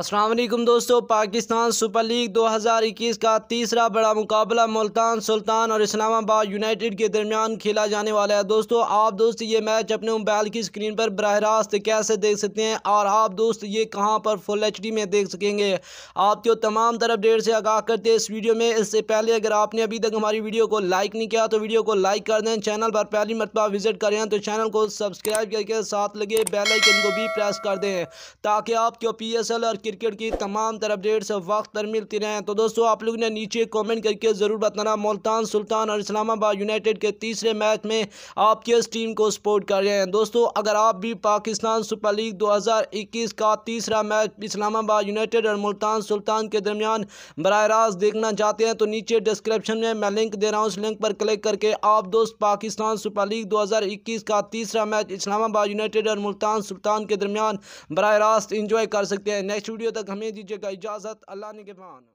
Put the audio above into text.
असलम दोस्तों Pakistan super league 2021 का तीसरा बड़ा मुकाबला मुल्तान सुल्तान और इस्लामाबाद यूनाइटेड के दरमियान खेला जाने वाला है दोस्तों आप दोस्त ये मैच अपने मोबाइल की स्क्रीन पर बरह रास्त कैसे देख सकते हैं और आप दोस्त ये कहां पर फुल एच में देख सकेंगे आपको तमाम तरफ डेट से आगाह करते हैं इस वीडियो में इससे पहले अगर आपने अभी तक हमारी वीडियो को लाइक नहीं किया तो वीडियो को लाइक कर दें चैनल पर पहली मरतबा विजिट करें तो चैनल को सब्सक्राइब करके साथ लगे बेलाइकन को भी प्रेस कर दें ताकि आपको पी और क्रिकेट की तमाम तर अपडेट्स वक्त पर मिलती रहें तो दोस्तों आप लोग ने नीचे कमेंट करके ज़रूर बताना मुल्तान सुल्तान और इस्लामाबाद यूनाइटेड के तीसरे मैच में आप किस टीम को सपोर्ट कर रहे हैं दोस्तों अगर आप भी पाकिस्तान सुपर लीग 2021 का तीसरा मैच इस्लामाबाद यूनाइटेड और मुल्तान सुल्तान के दरमियान बर रास्त देखना चाहते हैं तो नीचे डिस्क्रिप्शन में मैं लिंक दे रहा हूँ उस लिंक पर क्लिक करके आप दोस्त पाकिस्तान सुपर लीग दो का तीसरा मैच इस्लामाबाद यूनाइटेड और मुल्तान सुल्तान के दरमियान बर रास्त इंजॉय कर सकते हैं नेक्स्ट स्टूडियो तक हमें दीजिएगा इजाज़त अल्लाह ने के मान